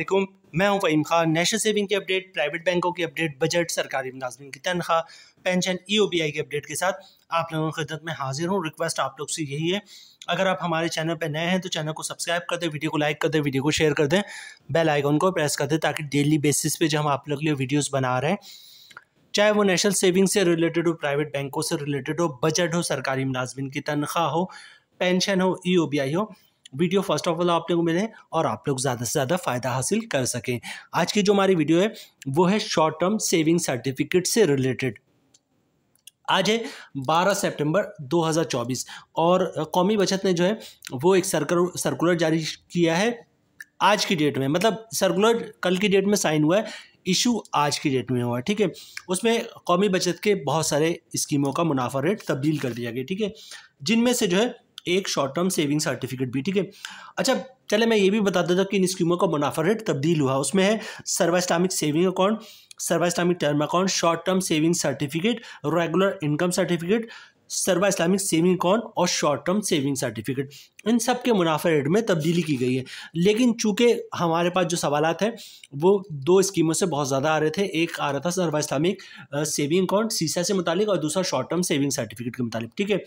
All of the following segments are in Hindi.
वालेकुम मैं हूं फ़हीम खान नेशनल सेविंग की अपडेट प्राइवेट बैंकों की अपडेट बजट सरकारी मुलाजमन की तनख्वाह पेंशन ई e की अपडेट के साथ आप लोगों की खिदत में हाजिर हूं रिक्वेस्ट आप लोग से यही है अगर आप हमारे चैनल पर नए हैं तो चैनल को सब्सक्राइब कर दें वीडियो को लाइक कर दें वीडियो को शेयर कर दें बेल आइकन को प्रेस कर दें ताकि डेली बेसिस पर जो हम आप लोग के लिए वीडियोज़ बना रहे हैं चाहे वो नेशनल सेविंग से रिलेटेड हो प्राइवेट बैंकों से रिलेटेड हो बजट हो सरकारी मुलाजमन की तनख्वाह हो पेंशन हो ई e हो वीडियो फर्स्ट ऑफ ऑल आप लोगों को मिले और आप लोग ज़्यादा से ज़्यादा फ़ायदा हासिल कर सकें आज की जो हमारी वीडियो है वो है शॉर्ट टर्म सेविंग सर्टिफिकेट से रिलेटेड आज है 12 सितंबर 2024 और कौमी बचत ने जो है वो एक सर्कुलर सर्कुलर जारी किया है आज की डेट में मतलब सर्कुलर कल की डेट में साइन हुआ है इशू आज की डेट में हुआ है ठीक है उसमें कौमी बचत के बहुत सारे स्कीमों का मुनाफा रेट तब्दील कर दिया गया ठीक है जिनमें से जो है एक शॉर्ट टर्म सेविंग सर्टिफिकेट भी ठीक है अच्छा चले मैं ये भी बता देता हूँ कि इन स्कीमों का मुनाफा रेट तब्दील हुआ उसमें है Sarwa Islamic saving account Sarwa Islamic term account short term saving certificate regular income certificate Sarwa Islamic saving account और शॉर्ट टर्म सेविंग सर्टिफिकेट इन सब के मुनाफा रेट में तब्दीली की गई है लेकिन चूंकि हमारे पास जो सवाल हैं वो दो स्कीमों से बहुत ज़्यादा आ रहे थे एक आ रहा था सर्वा इस्लामिक सेविंग अकाउंट सीसा से मुतालिक और दूसरा शॉर्ट टर्म सेविंग सर्टिफिकेट के मुतालिक ठीक है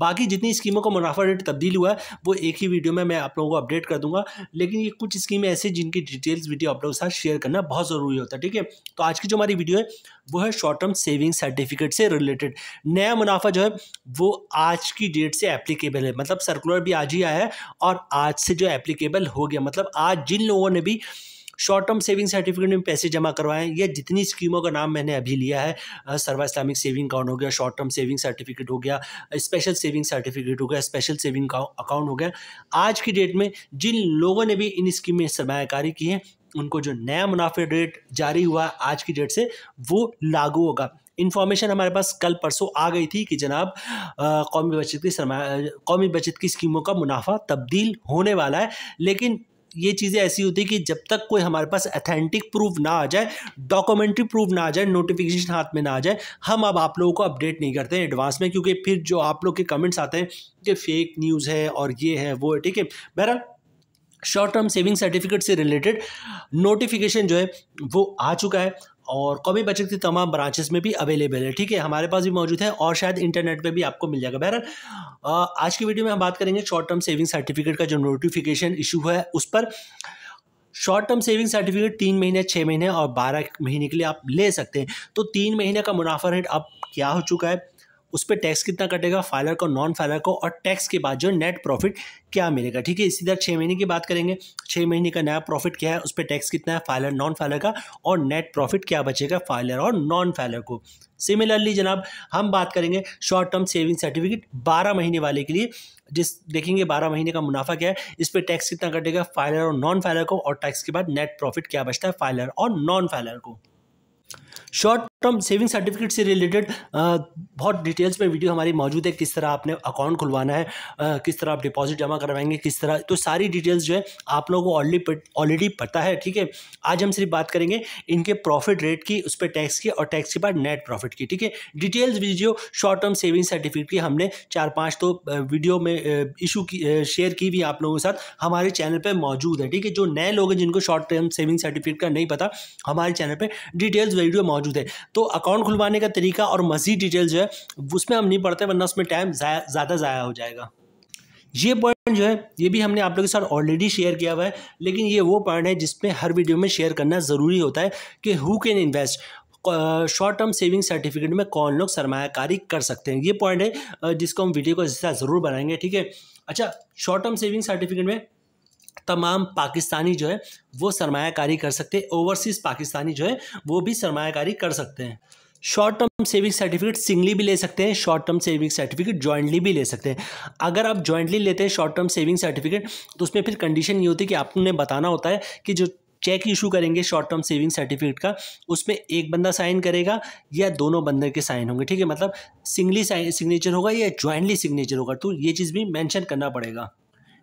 बाकी जितनी स्कीमों का मुनाफा रेट तब्दील हुआ है वो एक ही वीडियो में मैं आप लोगों को अपडेट कर दूंगा लेकिन ये कुछ स्कीमें ऐसी जिनकी डिटेल्स वीडियो आप लोगों के साथ शेयर करना बहुत ज़रूरी होता है ठीक है तो आज की जो हमारी वीडियो है वो है शॉर्ट टर्म सेविंग सर्टिफिकेट से रिलेटेड नया मुनाफा जो है वो आज की डेट से एप्लीकेबल है मतलब सर्कुलर भी आज ही आया है और आज से जो एप्लीकेबल हो गया मतलब आज जिन लोगों ने भी शॉर्ट टर्म सेविंग सर्टिफिकेट में पैसे जमा करवाएं या जितनी स्कीमों का नाम मैंने अभी लिया है सर्वा इस्लामिक सेविंग अकाउंट हो गया शॉर्ट टर्म सेविंग सर्टिफिकेट हो गया स्पेशल सेविंग सर्टिफिकेट हो गया स्पेशल सेविंग अकाउंट हो गया आज की डेट में जिन लोगों ने भी इन स्कीम में सरमाकारी की है उनको जो नया मुनाफे रेट जारी हुआ आज की डेट से वो लागू होगा इन्फॉर्मेशन हमारे पास कल परसों आ गई थी कि जनाब कौमी बचत की सरमा कौमी बचत की स्कीमों का मुनाफा तब्दील होने वाला है लेकिन ये चीज़ें ऐसी होती कि जब तक कोई हमारे पास अथेंटिक प्रूफ ना आ जाए डॉक्यूमेंट्री प्रूफ ना आ जाए नोटिफिकेशन हाथ में ना आ जाए हम अब आप लोगों को अपडेट नहीं करते हैं एडवांस में क्योंकि फिर जो आप लोग के कमेंट्स आते हैं कि फेक न्यूज़ है और ये है वो है ठीक है बहरा शॉर्ट टर्म सेविंग सर्टिफिकेट से रिलेटेड नोटिफिकेशन जो है वो आ चुका है और कौमी बचत की तमाम ब्रांचेस में भी अवेलेबल है ठीक है हमारे पास भी मौजूद है और शायद इंटरनेट पे भी आपको मिल जाएगा बहरहाल आज की वीडियो में हम बात करेंगे शॉर्ट टर्म सेविंग सर्टिफिकेट का जो नोटिफिकेशन इशू है उस पर शॉर्ट टर्म सेविंग सर्टिफिकेट तीन महीने छः महीने और बारह महीने के लिए आप ले सकते हैं तो तीन महीने का मुनाफा रेट अब क्या हो चुका है उस पर टैक्स कितना कटेगा फाइलर को नॉन फाइलर को और टैक्स के बाद जो नेट प्रॉफिट क्या मिलेगा ठीक है इसी तरह छः महीने की बात करेंगे छः महीने का नया प्रॉफिट क्या है उस पर टैक्स कितना है फाइलर नॉन फाइलर का और नेट प्रॉफिट क्या बचेगा फाइलर और नॉन फाइलर को सिमिलरली जनाब हम बात करेंगे शॉर्ट टर्म सेविंग सर्टिफिकेट बारह महीने वाले के लिए जिस देखेंगे बारह महीने का मुनाफा क्या है इस पर टैक्स कितना कटेगा फाइलर और नॉन फाइलर को और टैक्स के बाद नेट प्रॉफिट क्या बचता है फाइलर और नॉन फाइलर को शॉर्ट टर्म सेविंग सर्टिफिकेट से रिलेटेड बहुत डिटेल्स में वीडियो हमारी मौजूद है किस तरह आपने अकाउंट खुलवाना है आ, किस तरह आप डिपॉजिट जमा करवाएंगे किस तरह तो सारी डिटेल्स जो है आप लोगों को ऑलरेडी ऑलरेडी पता है ठीक है आज हम सिर्फ बात करेंगे इनके प्रॉफिट रेट की उस पर टैक्स की और टैक्स के बाद नेट प्रॉफिट की ठीक है details video short term saving certificate की हमने चार पाँच तो वीडियो में इशू की शेयर की भी आप लोगों के साथ हमारे चैनल पर मौजूद है ठीक है जो नए लोग हैं जिनको शॉर्ट टर्म सेविंग सर्टिफिकेट का नहीं पता हमारे चैनल पर डिटेल्स वीडियो मौजूद मौजूद है तो अकाउंट खुलवाने का तरीका और मज़ीद डिटेल जो है उसमें हम नहीं पढ़ते वरना उसमें टाइम ज़्यादा ज़ाया हो जाएगा ये पॉइंट जो है ये भी हमने आप लोगों के साथ ऑलरेडी शेयर किया हुआ है लेकिन ये वो पॉइंट है जिसमें हर वीडियो में शेयर करना ज़रूरी होता है कि who can invest short term saving certificate में कौन लोग सरमाकारी कर सकते हैं ये पॉइंट है जिसको हम वीडियो का हिस्सा ज़रूर बनाएंगे ठीक है अच्छा शॉर्ट टर्म सेविंग सर्टिफिकेट में तमाम पाकिस्तानी जो है वो सरमाकारी कर सकते हैं ओवरसीज़ पाकिस्तानी जो है वो भी सरमाकारी कर सकते हैं short term saving certificate singly भी ले सकते हैं short term saving certificate jointly भी ले सकते हैं अगर आप जॉइंटली लेते हैं शॉर्ट टर्म सेविंग सर्टिफिकेट तो उसमें फिर कंडीशन ये होती है कि आपने बताना होता है कि जो चेक इशू करेंगे शॉर्ट टर्म सेविंग सर्टिफिकेट का उसमें एक बंदा साइन करेगा या दोनों बंदे के साइन होंगे ठीक है मतलब सिंगली सिग्नेचर होगा या ज्वाइंटली सिग्नेचर होगा तो ये चीज़ भी मैंशन करना पड़ेगा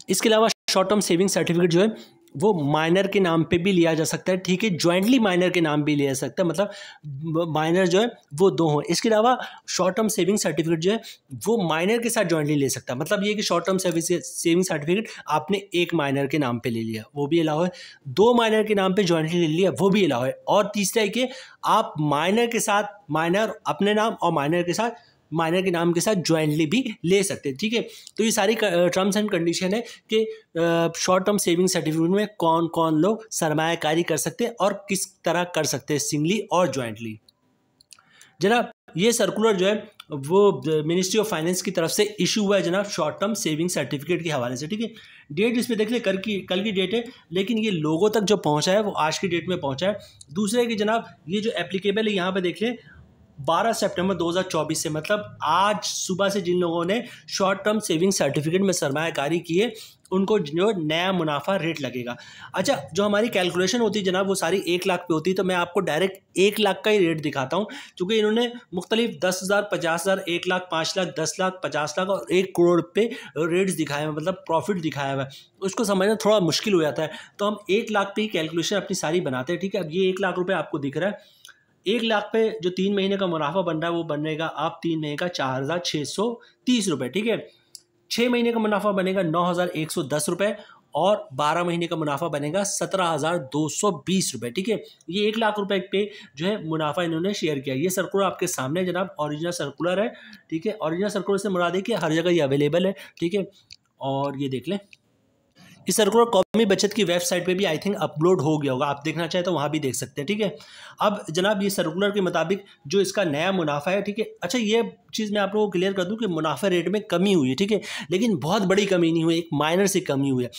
इसके अलावा शॉर्ट टर्म सेविंग सर्टिफिकेट जो है वो माइनर के नाम पे भी लिया जा सकता है ठीक है ज्वाइंटली माइनर के नाम भी लिया जा सकता है मतलब माइनर जो है वो दो हों इसके अलावा शॉर्ट टर्म सेविंग सर्टिफिकेट जो है वो माइनर के साथ ज्वाइंटली ले सकता है मतलब ये कि short term service saving certificate आपने एक माइनर के नाम पे ले लिया वो भी अलाव है दो माइनर के नाम पर ज्वाइंटली ले लिया वो भी अलाव है और तीसरा है कि आप माइनर के साथ माइनर अपने नाम और माइनर के साथ माइनर के नाम के साथ ज्वाइंटली भी ले सकते हैं ठीक है तो ये सारी टर्म्स एंड कंडीशन है कि शॉर्ट टर्म सेविंग सर्टिफिकेट में कौन कौन लोग सरमाकारी कर सकते हैं और किस तरह कर सकते हैं सिंगली और ज्वाइंटली जनाब ये सर्कुलर जो है वो मिनिस्ट्री ऑफ फाइनेंस की तरफ से इशू हुआ है जनाब शॉर्ट टर्म सेविंग सर्टिफिकेट के हवाले से ठीक है डेट इसमें देख ले कल की कल की डेट है लेकिन ये लोगों तक जो पहुंचा है वो आज की डेट में पहुंचा है दूसरा है कि जनाब ये जो एप्लीकेबल है यहाँ पे देख लें 12 सितंबर 2024 से मतलब आज सुबह से जिन लोगों ने शॉर्ट टर्म सेविंग सर्टिफिकेट में सरमाकारी किए उनको जो नया मुनाफा रेट लगेगा अच्छा जो हमारी कैलकुलेशन होती है जनाब वो सारी एक लाख पे होती है तो मैं आपको डायरेक्ट एक लाख का ही रेट दिखाता हूँ क्योंकि इन्होंने मुख्तलिफ दस हज़ार पचास हज़ार एक लाख पाँच लाख दस लाख पचास लाख और एक करोड़ पे रेट्स दिखाए हुए मतलब प्रॉफिट दिखाया हुआ है उसको समझना थोड़ा मुश्किल हो जाता है तो हम एक लाख पे ही कैलकुलेशन अपनी सारी बनाते हैं ठीक है अब ये एक लाख रुपये आपको दिख रहा है एक लाख पे जो तीन महीने का मुनाफा बन रहा है वो बनेगा आप तीन महीने का चार हज़ार छः सौ तीस रुपये ठीक है छः महीने का मुनाफा बनेगा नौ हज़ार एक सौ दस रुपये और बारह महीने का मुनाफा बनेगा सत्रह हज़ार दो सौ बीस रुपये ठीक है ये एक लाख रुपए पे जो है मुनाफा इन्होंने शेयर किया ये सर्कुलर आपके सामने जनाब ओरिजिनल सर्कुलर है ठीक है ओरिजिनल सर्कुलर से मुराद है कि हर जगह ये अवेलेबल है ठीक है और ये देख लें इस सर्कुलर कौमी बचत की वेबसाइट पे भी आई थिंक अपलोड हो गया होगा आप देखना चाहें तो वहाँ भी देख सकते हैं ठीक है अब जनाब ये सर्कुलर के मुताबिक जो इसका नया मुनाफा है ठीक है अच्छा ये चीज़ मैं आप लोगों को क्लियर कर दूँ कि मुनाफा रेट में कमी हुई है ठीक है लेकिन बहुत बड़ी कमी नहीं हुई एक माइनर सी कमी हुई है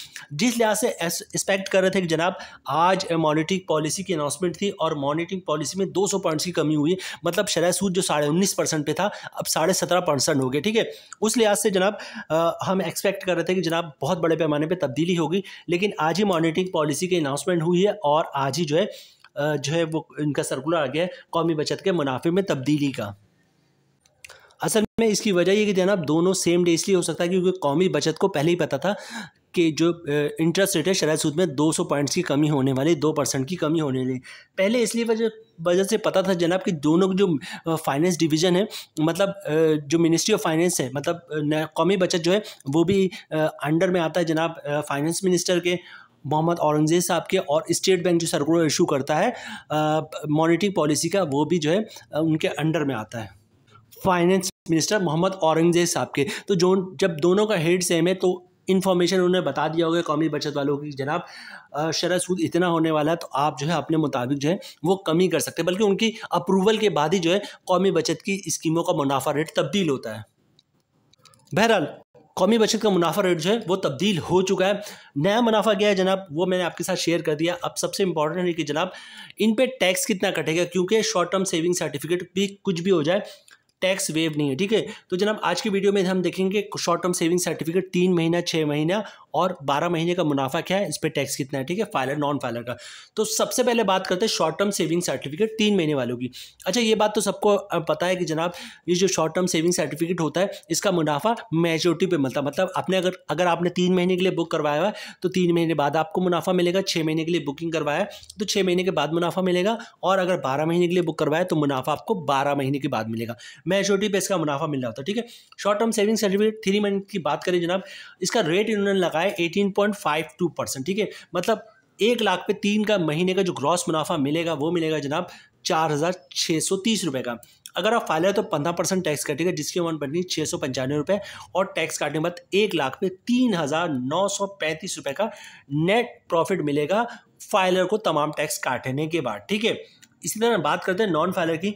जिस लिहाज से एक्सपेक्ट कर रहे थे कि जनाब आज मॉनिटरिंग पॉलिसी की अनाउंसमेंट थी और मॉनिटरिंग पॉलिसी में 200 पॉइंट्स की कमी हुई मतलब शराय सूद जो साढ़े उन्नीस परसेंट पे था अब साढ़े सत्रह परसेंट हो गया ठीक है उस लिहाज से जनाब आ, हम एक्सपेक्ट कर रहे थे कि जनाब बहुत बड़े पैमाने पर तब्दीली होगी लेकिन लेकिन आज ही मॉनिटरिंग पॉलिसी की अनाउंसमेंट हुई है और आज ही जो है जो है वो इनका सर्कुलर आ गया है कौमी बचत के मुनाफे में तब्दीली का असल में इसकी वजह यह कि जनाब दोनों सेम डे इसलिए हो सकता है क्योंकि कौमी बचत को पहले ही पता था के जो इंटरेस्ट रेट है शराय सूद में 200 पॉइंट्स की कमी होने वाली दो परसेंट की कमी होने वाली पहले इसलिए वजह वजह से पता था जनाब कि दोनों जो फाइनेंस डिवीज़न है मतलब जो मिनिस्ट्री ऑफ फाइनेंस है मतलब कौमी बचत जो है वो भी अंडर में आता है जनाब फाइनेंस मिनिस्टर के मोहम्मद औरंगजेब साहब के और स्टेट बैंक जो सर्कुलर इशू करता है मॉनिटरी पॉलिसी का वो भी जो है उनके अंडर में आता है फाइनेंस मिनिस्टर मोहम्मद औरंगजेब साहब के तो जो जब दोनों का हेड सेम है तो इन्फॉर्मेशन उन्हें बता दिया होगा कौमी बचत वालों की जनाब शरा सूद इतना होने वाला है तो आप जो है अपने मुताबिक जो है वो कमी कर सकते हैं बल्कि उनकी अप्रूवल के बाद ही जो है कौमी बचत की स्कीमों का मुनाफा रेट तब्दील होता है बहरहाल कौमी बचत का मुनाफा रेट जो है वो तब्दील हो चुका है नया मुनाफा क्या है जनाब वो मैंने आपके साथ शेयर कर दिया अब सबसे इंपॉर्टेंट है कि जनाब इन पर टैक्स कितना कटेगा क्योंकि शॉर्ट टर्म सेविंग सर्टिफिकेट भी कुछ भी हो जाए टैक्स वेव नहीं है ठीक है तो जनाब आज की वीडियो में हम देखेंगे शॉर्ट टर्म सेविंग सर्टिफिकेट तीन महीना छः महीना और बारह महीने का मुनाफा क्या है इस पर टैक्स कितना है ठीक है फाइलर नॉन फाइलर का तो सबसे पहले बात करते हैं शॉर्ट टर्म सेविंग सर्टिफिकेट तीन महीने वालों की अच्छा ये बात तो सबको पता है कि जनाब ये जो शॉर्ट टर्म सेविंग सर्टिफिकेट होता है इसका मुनाफा मेजोरिटी पर मिलता मतलब आपने अगर अगर आपने तीन महीने के लिए बुक करवाया है तो तीन महीने बाद आपको मुनाफा मिलेगा छः महीने के लिए बुकिंग करवाया तो छः महीने के बाद मुनाफा मिलेगा और अगर बारह महीने के लिए बुक करवाया तो मुनाफा आपको बारह महीने के बाद मिलेगा मैच्योरिटी पे इसका मुनाफा मिल रहा होता है ठीक है short term saving certificate three month की बात करें जनाब इसका रेट इन्होंने लगाया eighteen point five two percent ठीक है मतलब एक लाख पे तीन का महीने का जो ग्रॉस मुनाफा मिलेगा वो मिलेगा जनाब चार हज़ार छः सौ तीस रुपये का अगर आप फाइल है तो पंद्रह परसेंट टैक्स कटेगा जिसकी अमाउंट बननी छः सौ पंचानवे रुपये और टैक्स काटने के बाद एक लाख पे तीन हज़ार नौ सौ पैंतीस रुपये का नेट प्रॉफिट मिलेगा फाइलर को तमाम टैक्स काटने के बाद ठीक है इसी तरह बात करते हैं नॉन फाइलर की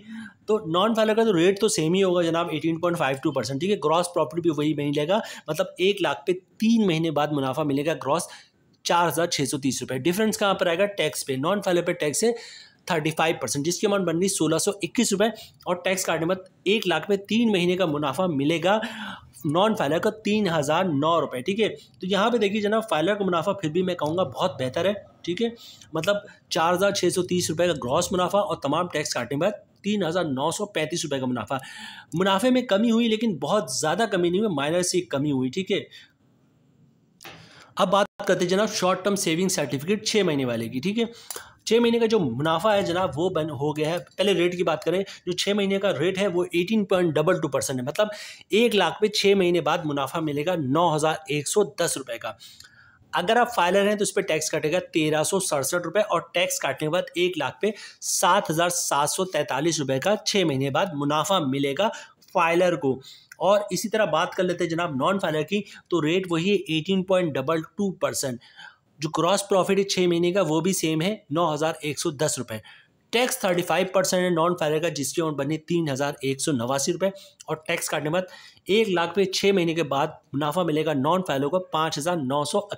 तो नॉन फाइलर का तो रेट तो सेम ही होगा जनाब 18.52 परसेंट ठीक है ग्रॉस प्रॉफिट भी वही मिलेगा मतलब एक लाख पे तीन महीने बाद मुनाफा मिलेगा ग्रॉस चार हज़ार छः सौ तीस रुपये डिफरेंस कहाँ पर आएगा टैक्स पे नॉन फाइलर पे टैक्स है थर्टी फाइव परसेंट जिसकी अमाउंट बन रही सोलह सौ इक्कीस रुपये और टैक्स काटने बाद एक लाख पे तीन महीने का मुनाफा मिलेगा नॉन फाइलर का तीन हज़ार नौ रुपये ठीक है तो यहाँ पे देखिए जनाब फाइलर का मुनाफा फिर भी मैं कहूँगा बहुत बेहतर है ठीक है मतलब चार हज़ार छः सौ तीस रुपये का ग्रॉस मुनाफा और तमाम टैक्स काटने के बाद तीन हज़ार नौ सौ पैंतीस रुपये का मुनाफा मुनाफे में कमी हुई लेकिन बहुत ज़्यादा कमी नहीं हुई माइनर से कमी हुई ठीक है अब बात करते जनाब शॉर्ट टर्म सेविंग सर्टिफिकेट छः महीने वाले की ठीक है छः महीने का जो मुनाफा है जनाब वो बन हो गया है पहले रेट की बात करें जो छः महीने का रेट है वो eighteen point double two percent है मतलब एक लाख पे छः महीने बाद मुनाफा मिलेगा नौ हज़ार एक सौ दस रुपये का अगर आप फाइलर हैं तो इस पर टैक्स काटेगा तेरह सौ सड़सठ रुपये और टैक्स काटने के बाद एक लाख पे सात हज़ार सात सौ तैंतालीस रुपये का छः महीने बाद मुनाफा मिलेगा फाइलर को और इसी तरह बात कर लेते हैं जनाब नॉन फाइलर की तो रेट वही है eighteen point double two percent जो क्रॉस प्रॉफिट है छः महीने का वो भी सेम है नौ हज़ार एक सौ दस रुपये टैक्स थर्टी फाइव परसेंट है नॉन फायर का जिसकी अमाउंट बनी तीन हज़ार एक सौ नवासी रुपये और टैक्स काटने के बाद एक लाख पे छः महीने के बाद मुनाफा मिलेगा नॉन फाइलों का पाँच हज़ार नौ सौ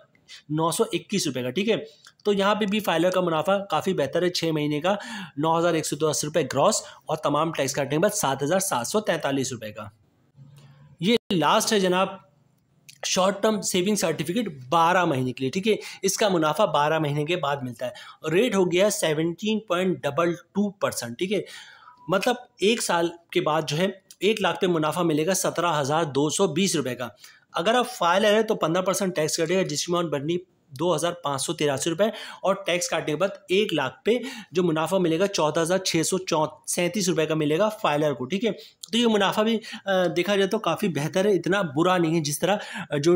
नौ सौ इक्कीस रुपये का ठीक है तो यहाँ पे भी फाइलर का मुनाफा काफ़ी बेहतर है छः महीने का नौ हज़ार एक सौ दस रुपये ग्रॉस और तमाम टैक्स काटने के बाद सात हज़ार सात सौ तैंतालीस रुपये का ये लास्ट है जनाब शॉर्ट टर्म सेविंग सर्टिफिकेट 12 महीने के लिए ठीक है इसका मुनाफा 12 महीने के बाद मिलता है रेट हो गया seventeen point double two percent ठीक है मतलब एक साल के बाद जो है एक लाख पे मुनाफा मिलेगा सत्रह हज़ार दो सौ बीस रुपये का अगर आप फाइल है तो पंद्रह परसेंट टैक्स कटेगा जिसकी अमाउंट बननी दो हज़ार पाँच सौ तिरासी रुपये और टैक्स काटने के बाद एक लाख पे जो मुनाफा मिलेगा चौदह हज़ार छः सौ चौ सैंतीस रुपये का मिलेगा फाइलर को ठीक है तो ये मुनाफा भी देखा जाए तो काफ़ी बेहतर है इतना बुरा नहीं है जिस तरह जो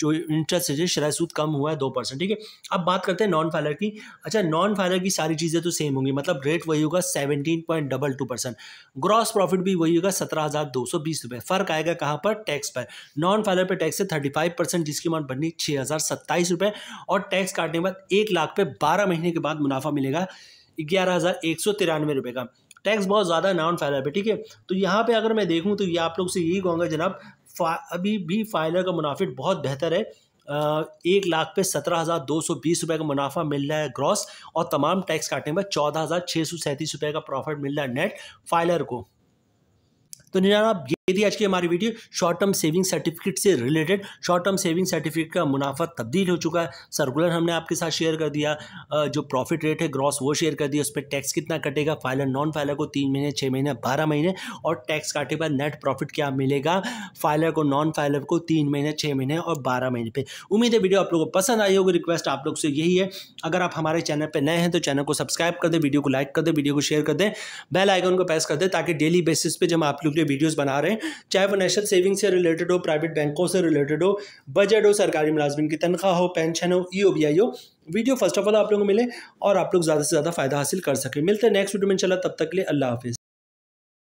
जो इंटरेस्ट है शराय सूद कम हुआ है दो परसेंट ठीक है अब बात करते हैं नॉन फाइलर की अच्छा नॉन फाइलर की सारी चीज़ें तो सेम होंगी मतलब रेट वही होगा seventeen point double two percent gross profit भी वही होगा सत्रह हज़ार दो सौ बीस रुपये फ़र्क आएगा कहाँ पर टैक्स पर नॉन फाइलर पर टैक्स है थर्टी फाइव परसेंट जिसकी अमाउंट बननी छः हज़ार सत्ताईस रुपये और टैक्स काटने के बाद एक लाख पे बारह महीने के बाद मुनाफा मिलेगा ग्यारह हज़ार एक सौ तिरानवे रुपये का टैक्स बहुत ज़्यादा नॉन फाइलर पे ठीक है तो यहाँ पे अगर मैं देखूँ तो ये आप लोग से यही कहूँगा जनाब अभी भी फाइलर का मुनाफिट बहुत बेहतर है एक लाख पे सत्रह हज़ार दो सौ बीस रुपये का मुनाफा मिल रहा है ग्रॉस और तमाम टैक्स काटने में चौदह हज़ार छः सौ सैंतीस रुपये का प्रॉफिट मिल रहा है नेट फाइलर को तो निजान आप यदि आज की हमारी video short term saving certificate से related short term saving certificate का मुनाफा तब्दील हो चुका है सर्कुलर हमने आपके साथ शेयर कर दिया जो प्रॉफिट रेट है ग्रॉस वो शेयर कर दिया उस पर टैक्स कितना कटेगा फाइलर नॉन फाइलर को तीन महीने छः महीने बारह महीने और टैक्स काटे बाद नेट प्रॉफिट क्या मिलेगा फाइलर को नॉन फाइलर को तीन महीने छः महीने और बारह महीने पे उम्मीद है वीडियो आप लोगों को पसंद आई होगी रिक्वेस्ट आप लोग से यही है अगर आप हमारे चैनल पर नए हैं तो चैनल को सब्सक्राइब कर दें वीडियो को लाइक कर दें वीडियो को शेयर कर दें बेल आइकन को प्रेस कर दें ताकि डेली बेसिस पर जब आप लोग वीडियोज़ बना रहे हैं करें चाहे वो नेशनल सेविंग से रिलेटेड हो प्राइवेट बैंकों से रिलेटेड हो बजट हो सरकारी मुलाजमन की तनख्वाह हो पेंशन हो ई ओ बी आई हो वीडियो फर्स्ट ऑफ ऑल आप लोगों को मिले और आप लोग ज़्यादा से ज़्यादा फ़ायदा हासिल कर सकें मिलते हैं नेक्स्ट वीडियो में चला तब तक के लिए अल्लाह हाफिज़